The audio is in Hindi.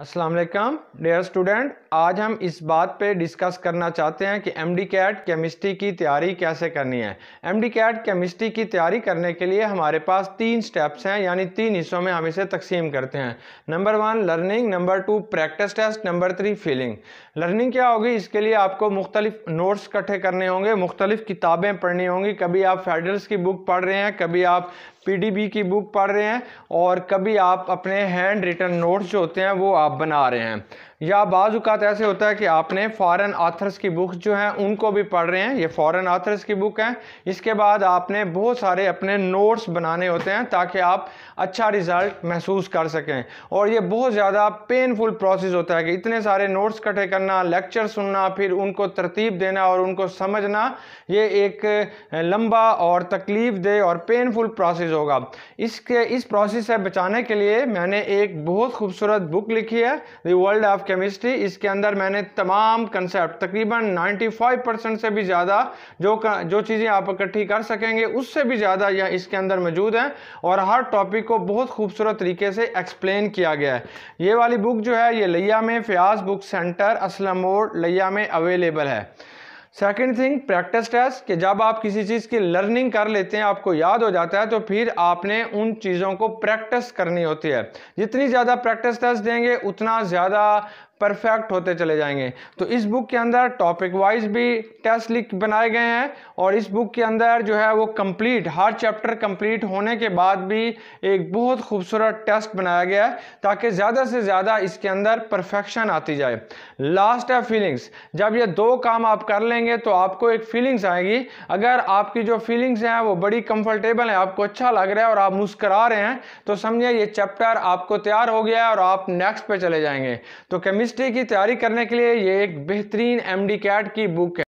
असलम डेयर स्टूडेंट आज हम इस बात पे डिस्कस करना चाहते हैं कि एम डी कैट केमिस्ट्री की तैयारी कैसे करनी है एम डी कैट केमिस्ट्री की तैयारी करने के लिए हमारे पास तीन स्टेप्स हैं यानी तीन हिस्सों में हम इसे तकसीम करते हैं number one learning number two practice test number three feeling learning क्या होगी इसके लिए आपको मुख्तलिफ नोट्स इकट्ठे करने होंगे मुख्तलिफ किताबें पढ़नी होंगी कभी आप फेडरल्स की बुक पढ़ रहे हैं कभी आप पीडीबी की बुक पढ़ रहे हैं और कभी आप अपने हैंड रिटर्न नोट्स जो होते हैं वो आप बना रहे हैं या बाज़ात ऐसे होता है कि आपने फ़ॉरन आथर्स की बुक्स जो हैं उनको भी पढ़ रहे हैं ये फ़ॉरन आथर्स की बुक हैं इसके बाद आपने बहुत सारे अपने नोट्स बनाने होते हैं ताकि आप अच्छा रिज़ल्ट महसूस कर सकें और ये बहुत ज़्यादा पेनफुल प्रोसेस होता है कि इतने सारे नोट्स इकट्ठे करना लेक्चर सुनना फिर उनको तरतीब देना और उनको समझना ये एक लंबा और तकलीफ दे और पेनफुल प्रोसेस होगा इसके इस प्रोसेस से बचाने के लिए मैंने एक बहुत खूबसूरत बुक लिखी है दी वर्ल्ड ऑफ केमिस्ट्री इसके अंदर मैंने तमाम कंसेप्ट तकरीबन 95 परसेंट से भी ज़्यादा जो जो चीज़ें आप इकट्ठी कर सकेंगे उससे भी ज़्यादा यह इसके अंदर मौजूद हैं और हर टॉपिक को बहुत खूबसूरत तरीके से एक्सप्लेन किया गया है ये वाली बुक जो है ये लिया में फ़याज बुक सेंटर असलम मोड लिया में अवेलेबल है सेकंड थिंग प्रैक्टिस टेस्ट कि जब आप किसी चीज़ की लर्निंग कर लेते हैं आपको याद हो जाता है तो फिर आपने उन चीज़ों को प्रैक्टिस करनी होती है जितनी ज़्यादा प्रैक्टिस टेस्ट देंगे उतना ज़्यादा परफेक्ट होते चले जाएंगे तो इस बुक के अंदर टॉपिक वाइज भी टेस्ट लिख बनाए गए हैं और इस बुक के अंदर जो है वो कंप्लीट हर चैप्टर कंप्लीट होने के बाद भी एक बहुत खूबसूरत टेस्ट बनाया गया है ताकि ज़्यादा से ज़्यादा इसके अंदर परफेक्शन आती जाए लास्ट है फीलिंग्स जब ये दो काम आप कर लेंगे तो आपको एक फीलिंग्स आएगी अगर आपकी जो फीलिंग्स हैं वो बड़ी कंफर्टेबल हैं आपको अच्छा लग रहा है और आप मुस्करा रहे हैं तो समझिए ये चैप्टर आपको तैयार हो गया है और आप नेक्स्ट पर चले जाएंगे तो कमी केमिस्ट्री की तैयारी करने के लिए ये एक बेहतरीन एमडी कैट की बुक है